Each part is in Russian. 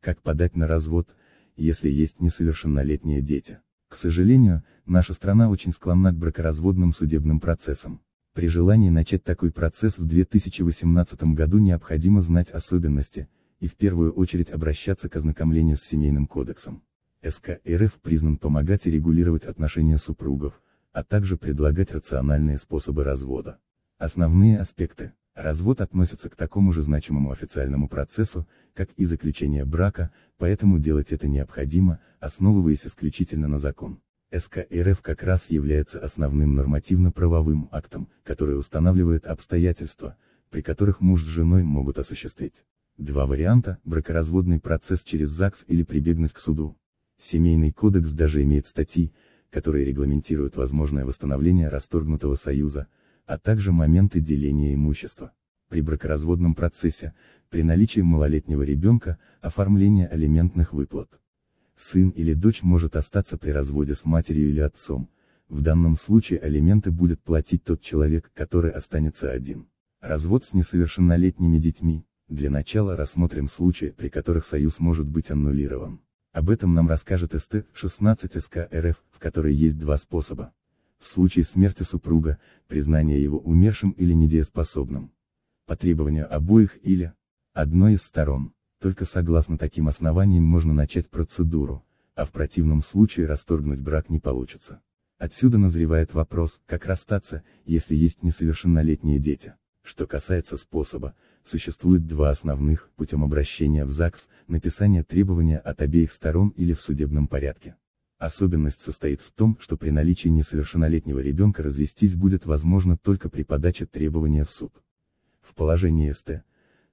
как подать на развод, если есть несовершеннолетние дети. К сожалению, наша страна очень склонна к бракоразводным судебным процессам. При желании начать такой процесс в 2018 году необходимо знать особенности, и в первую очередь обращаться к ознакомлению с Семейным кодексом. СК РФ признан помогать и регулировать отношения супругов, а также предлагать рациональные способы развода. Основные аспекты. Развод относится к такому же значимому официальному процессу, как и заключение брака, поэтому делать это необходимо, основываясь исключительно на закон. СК РФ как раз является основным нормативно-правовым актом, который устанавливает обстоятельства, при которых муж с женой могут осуществить. Два варианта – бракоразводный процесс через ЗАГС или прибегнуть к суду. Семейный кодекс даже имеет статьи, которые регламентируют возможное восстановление расторгнутого союза – а также моменты деления имущества. При бракоразводном процессе, при наличии малолетнего ребенка, оформление алиментных выплат. Сын или дочь может остаться при разводе с матерью или отцом, в данном случае алименты будет платить тот человек, который останется один. Развод с несовершеннолетними детьми. Для начала рассмотрим случаи, при которых союз может быть аннулирован. Об этом нам расскажет СТ-16 СК РФ, в которой есть два способа в случае смерти супруга, признание его умершим или недееспособным. По требованию обоих или одной из сторон. Только согласно таким основаниям можно начать процедуру, а в противном случае расторгнуть брак не получится. Отсюда назревает вопрос, как расстаться, если есть несовершеннолетние дети. Что касается способа, существует два основных, путем обращения в ЗАГС, написание требования от обеих сторон или в судебном порядке. Особенность состоит в том, что при наличии несовершеннолетнего ребенка развестись будет возможно только при подаче требования в суд. В положении СТ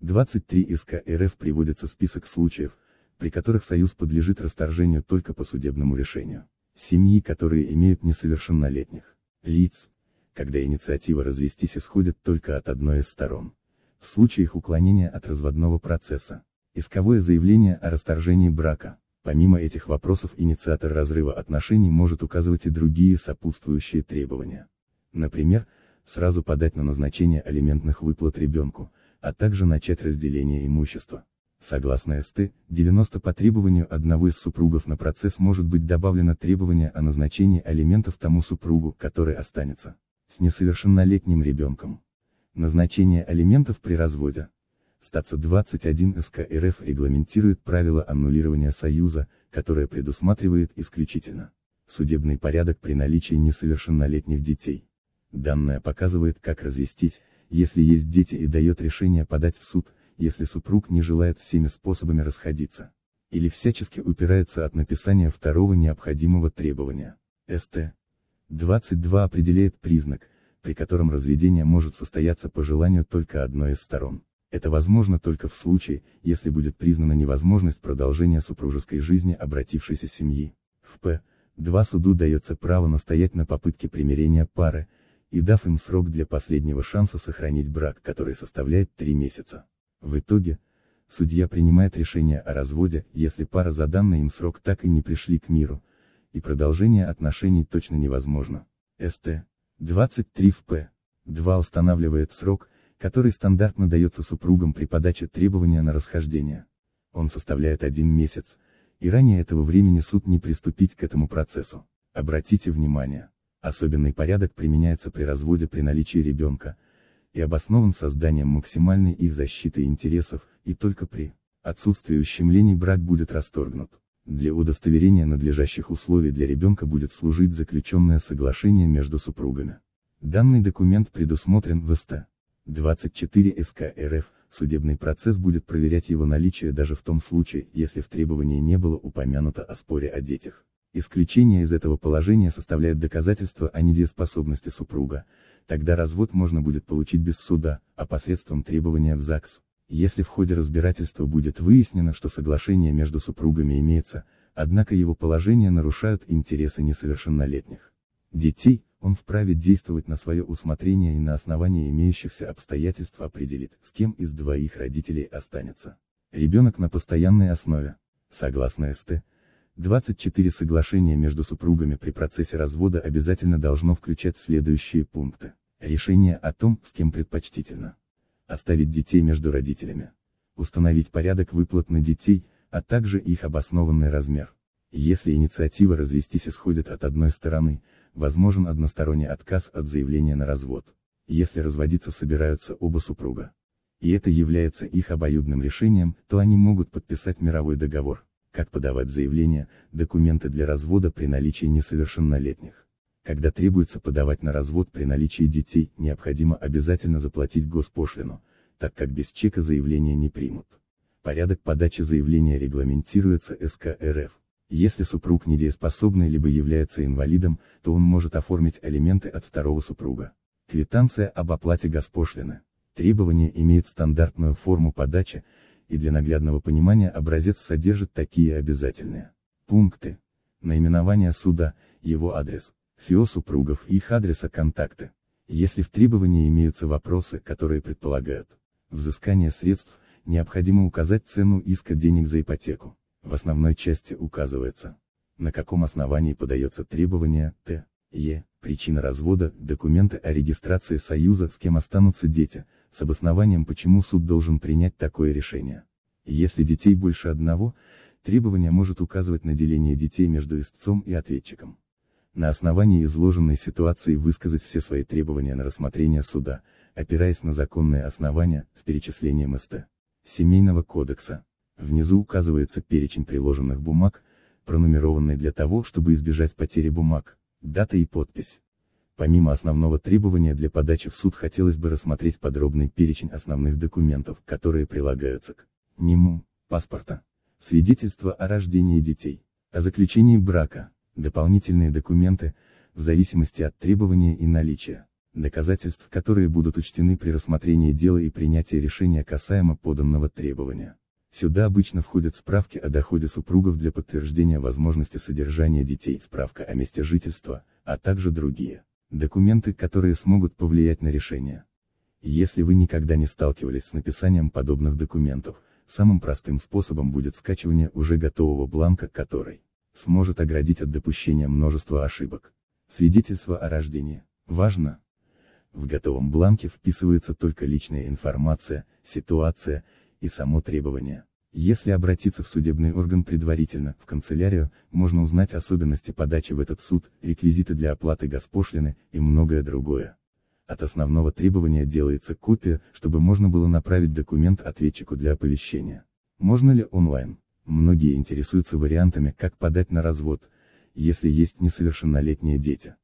23 СК РФ приводится список случаев, при которых союз подлежит расторжению только по судебному решению. Семьи, которые имеют несовершеннолетних лиц, когда инициатива развестись исходит только от одной из сторон. В случаях уклонения от разводного процесса. Исковое заявление о расторжении брака. Помимо этих вопросов инициатор разрыва отношений может указывать и другие сопутствующие требования. Например, сразу подать на назначение алиментных выплат ребенку, а также начать разделение имущества. Согласно СТ, 90 по требованию одного из супругов на процесс может быть добавлено требование о назначении алиментов тому супругу, который останется с несовершеннолетним ребенком. Назначение алиментов при разводе Статца 21 СК РФ регламентирует правила аннулирования союза, которое предусматривает исключительно судебный порядок при наличии несовершеннолетних детей. Данное показывает, как развестись, если есть дети и дает решение подать в суд, если супруг не желает всеми способами расходиться. Или всячески упирается от написания второго необходимого требования. СТ. 22 определяет признак, при котором разведение может состояться по желанию только одной из сторон. Это возможно только в случае, если будет признана невозможность продолжения супружеской жизни обратившейся семьи. В П. 2 суду дается право настоять на попытке примирения пары, и дав им срок для последнего шанса сохранить брак, который составляет три месяца. В итоге, судья принимает решение о разводе, если пара за данный им срок так и не пришли к миру, и продолжение отношений точно невозможно. СТ. 23 в П. 2 устанавливает срок, который стандартно дается супругам при подаче требования на расхождение. Он составляет один месяц, и ранее этого времени суд не приступить к этому процессу. Обратите внимание, особенный порядок применяется при разводе при наличии ребенка, и обоснован созданием максимальной их защиты интересов, и только при отсутствии ущемлений брак будет расторгнут. Для удостоверения надлежащих условий для ребенка будет служить заключенное соглашение между супругами. Данный документ предусмотрен в СТ. 24 СК РФ, судебный процесс будет проверять его наличие даже в том случае, если в требовании не было упомянуто о споре о детях. Исключение из этого положения составляет доказательства о недееспособности супруга, тогда развод можно будет получить без суда, а посредством требования в ЗАГС. Если в ходе разбирательства будет выяснено, что соглашение между супругами имеется, однако его положение нарушают интересы несовершеннолетних детей, он вправе действовать на свое усмотрение и на основании имеющихся обстоятельств определит, с кем из двоих родителей останется. Ребенок на постоянной основе. Согласно СТ, 24 соглашения между супругами при процессе развода обязательно должно включать следующие пункты. Решение о том, с кем предпочтительно. Оставить детей между родителями. Установить порядок выплат на детей, а также их обоснованный размер. Если инициатива развестись исходит от одной стороны, возможен односторонний отказ от заявления на развод, если разводиться собираются оба супруга. И это является их обоюдным решением, то они могут подписать мировой договор, как подавать заявление, документы для развода при наличии несовершеннолетних. Когда требуется подавать на развод при наличии детей, необходимо обязательно заплатить госпошлину, так как без чека заявление не примут. Порядок подачи заявления регламентируется СК РФ. Если супруг недееспособный либо является инвалидом, то он может оформить алименты от второго супруга. Квитанция об оплате госпошлины. Требование имеет стандартную форму подачи, и для наглядного понимания образец содержит такие обязательные пункты. Наименование суда, его адрес, ФИО супругов и их адреса контакты. Если в требовании имеются вопросы, которые предполагают взыскание средств, необходимо указать цену иска денег за ипотеку. В основной части указывается, на каком основании подается требование Т, Е, причина развода, документы о регистрации союза, с кем останутся дети, с обоснованием почему суд должен принять такое решение. Если детей больше одного, требование может указывать на деление детей между истцом и ответчиком. На основании изложенной ситуации высказать все свои требования на рассмотрение суда, опираясь на законные основания, с перечислением СТ. Семейного кодекса. Внизу указывается перечень приложенных бумаг, пронумерованный для того, чтобы избежать потери бумаг, дата и подпись. Помимо основного требования для подачи в суд хотелось бы рассмотреть подробный перечень основных документов, которые прилагаются к нему, паспорта, свидетельства о рождении детей, о заключении брака, дополнительные документы, в зависимости от требования и наличия доказательств, которые будут учтены при рассмотрении дела и принятии решения касаемо поданного требования. Сюда обычно входят справки о доходе супругов для подтверждения возможности содержания детей, справка о месте жительства, а также другие документы, которые смогут повлиять на решение. Если вы никогда не сталкивались с написанием подобных документов, самым простым способом будет скачивание уже готового бланка, который сможет оградить от допущения множества ошибок. Свидетельство о рождении. Важно! В готовом бланке вписывается только личная информация, ситуация, и само требование. Если обратиться в судебный орган предварительно, в канцелярию, можно узнать особенности подачи в этот суд, реквизиты для оплаты госпошлины и многое другое. От основного требования делается копия, чтобы можно было направить документ ответчику для оповещения. Можно ли онлайн? Многие интересуются вариантами, как подать на развод, если есть несовершеннолетние дети.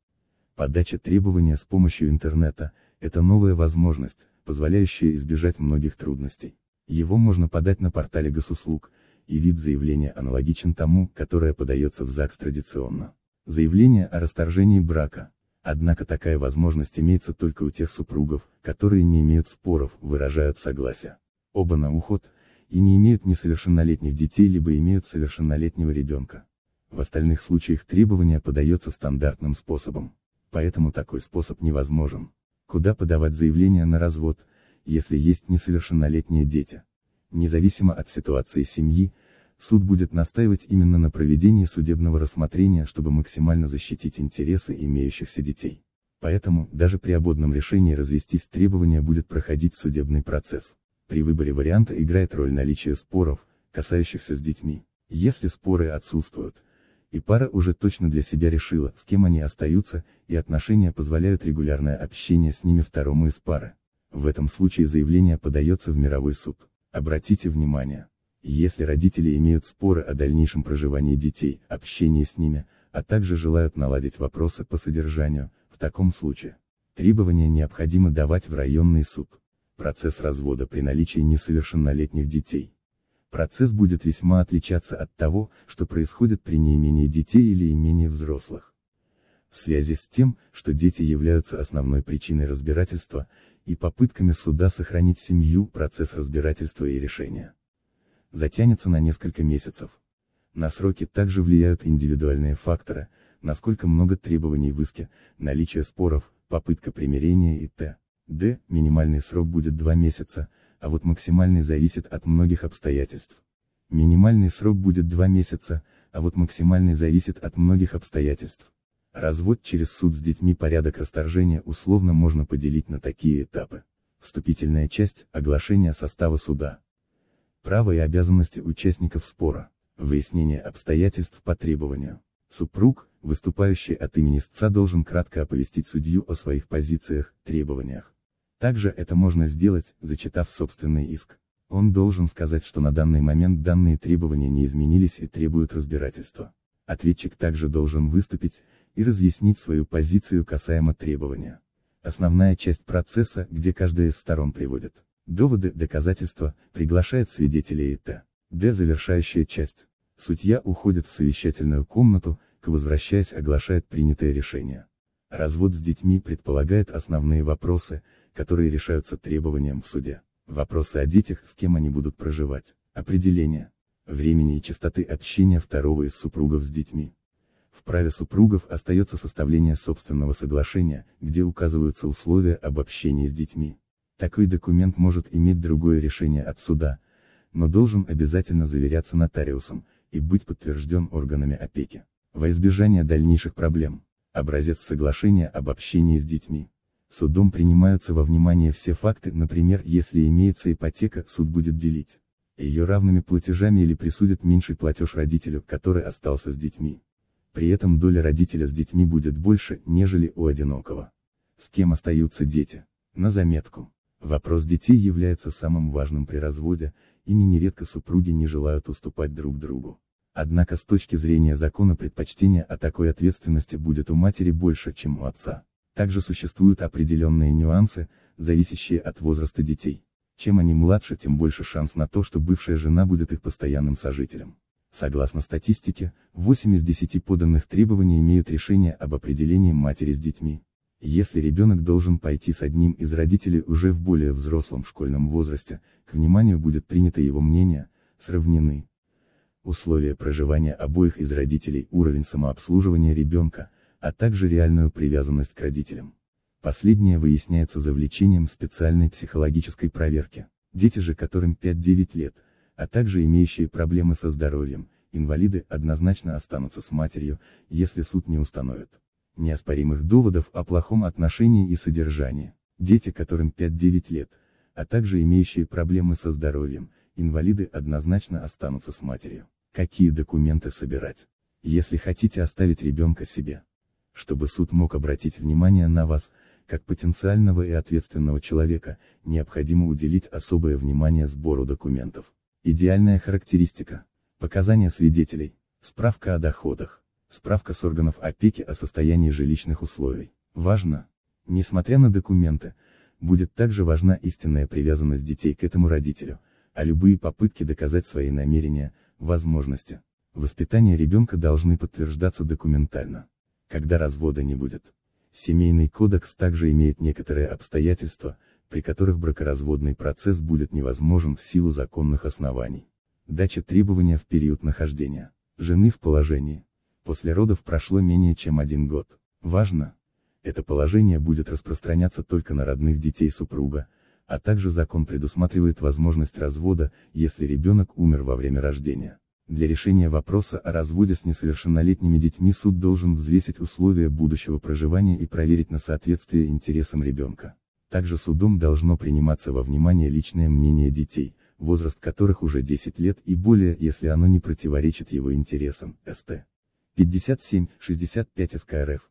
Подача требования с помощью интернета – это новая возможность, позволяющая избежать многих трудностей. Его можно подать на портале госуслуг, и вид заявления аналогичен тому, которое подается в ЗАГС традиционно. Заявление о расторжении брака. Однако такая возможность имеется только у тех супругов, которые не имеют споров, выражают согласие. Оба на уход, и не имеют несовершеннолетних детей либо имеют совершеннолетнего ребенка. В остальных случаях требование подается стандартным способом. Поэтому такой способ невозможен. Куда подавать заявление на развод – если есть несовершеннолетние дети. Независимо от ситуации семьи, суд будет настаивать именно на проведении судебного рассмотрения, чтобы максимально защитить интересы имеющихся детей. Поэтому, даже при ободном решении развестись требования будет проходить судебный процесс. При выборе варианта играет роль наличие споров, касающихся с детьми. Если споры отсутствуют, и пара уже точно для себя решила, с кем они остаются, и отношения позволяют регулярное общение с ними второму из пары. В этом случае заявление подается в мировой суд. Обратите внимание, если родители имеют споры о дальнейшем проживании детей, общении с ними, а также желают наладить вопросы по содержанию, в таком случае, требования необходимо давать в районный суд. Процесс развода при наличии несовершеннолетних детей. Процесс будет весьма отличаться от того, что происходит при неимении детей или имении взрослых. В связи с тем, что дети являются основной причиной разбирательства, и попытками суда сохранить семью, процесс разбирательства и решения затянется на несколько месяцев. На сроки также влияют индивидуальные факторы, насколько много требований в иске, наличие споров, попытка примирения и т.д. Минимальный срок будет 2 месяца, а вот максимальный зависит от многих обстоятельств. Минимальный срок будет 2 месяца, а вот максимальный зависит от многих обстоятельств. Развод через суд с детьми порядок расторжения условно можно поделить на такие этапы. Вступительная часть – оглашение состава суда. Право и обязанности участников спора. Выяснение обстоятельств по требованию. Супруг, выступающий от имени истца должен кратко оповестить судью о своих позициях, требованиях. Также это можно сделать, зачитав собственный иск. Он должен сказать, что на данный момент данные требования не изменились и требуют разбирательства. Ответчик также должен выступить, и разъяснить свою позицию касаемо требования. Основная часть процесса, где каждая из сторон приводит доводы, доказательства, приглашает свидетелей и т. т.д. Завершающая часть. Судья уходит в совещательную комнату, к возвращаясь оглашает принятое решение. Развод с детьми предполагает основные вопросы, которые решаются требованием в суде. Вопросы о детях, с кем они будут проживать, определение, времени и частоты общения второго из супругов с детьми. В праве супругов остается составление собственного соглашения, где указываются условия об общении с детьми. Такой документ может иметь другое решение от суда, но должен обязательно заверяться нотариусом и быть подтвержден органами опеки. Во избежание дальнейших проблем, образец соглашения об общении с детьми. Судом принимаются во внимание все факты, например, если имеется ипотека, суд будет делить ее равными платежами или присудит меньший платеж родителю, который остался с детьми. При этом доля родителя с детьми будет больше, нежели у одинокого. С кем остаются дети? На заметку. Вопрос детей является самым важным при разводе, и не нередко супруги не желают уступать друг другу. Однако с точки зрения закона предпочтение о такой ответственности будет у матери больше, чем у отца. Также существуют определенные нюансы, зависящие от возраста детей. Чем они младше, тем больше шанс на то, что бывшая жена будет их постоянным сожителем. Согласно статистике, 8 из 10 поданных требований имеют решение об определении матери с детьми. Если ребенок должен пойти с одним из родителей уже в более взрослом школьном возрасте, к вниманию будет принято его мнение, сравнены условия проживания обоих из родителей, уровень самообслуживания ребенка, а также реальную привязанность к родителям. Последнее выясняется завлечением специальной психологической проверки. Дети же, которым 5-9 лет, а также имеющие проблемы со здоровьем, инвалиды однозначно останутся с матерью, если суд не установит неоспоримых доводов о плохом отношении и содержании. Дети, которым 5-9 лет, а также имеющие проблемы со здоровьем, инвалиды однозначно останутся с матерью. Какие документы собирать? Если хотите оставить ребенка себе, чтобы суд мог обратить внимание на вас, как потенциального и ответственного человека, необходимо уделить особое внимание сбору документов. Идеальная характеристика. Показания свидетелей. Справка о доходах. Справка с органов опеки о состоянии жилищных условий. Важно. Несмотря на документы, будет также важна истинная привязанность детей к этому родителю, а любые попытки доказать свои намерения, возможности, воспитание ребенка должны подтверждаться документально. Когда развода не будет. Семейный кодекс также имеет некоторые обстоятельства, при которых бракоразводный процесс будет невозможен в силу законных оснований. Дача требования в период нахождения жены в положении. После родов прошло менее чем один год. Важно, это положение будет распространяться только на родных детей супруга, а также закон предусматривает возможность развода, если ребенок умер во время рождения. Для решения вопроса о разводе с несовершеннолетними детьми суд должен взвесить условия будущего проживания и проверить на соответствие интересам ребенка. Также судом должно приниматься во внимание личное мнение детей, возраст которых уже 10 лет и более, если оно не противоречит его интересам, СТ. 57-65 СК РФ.